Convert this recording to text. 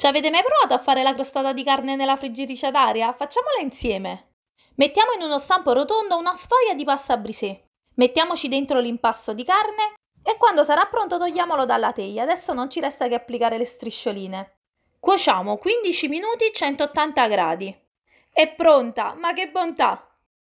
Ci avete mai provato a fare la crostata di carne nella friggitrice d'aria? Facciamola insieme! Mettiamo in uno stampo rotondo una sfoglia di pasta brisée. Mettiamoci dentro l'impasto di carne e quando sarà pronto togliamolo dalla teglia. Adesso non ci resta che applicare le striscioline. Cuociamo 15 minuti 180 gradi. È pronta, ma che bontà!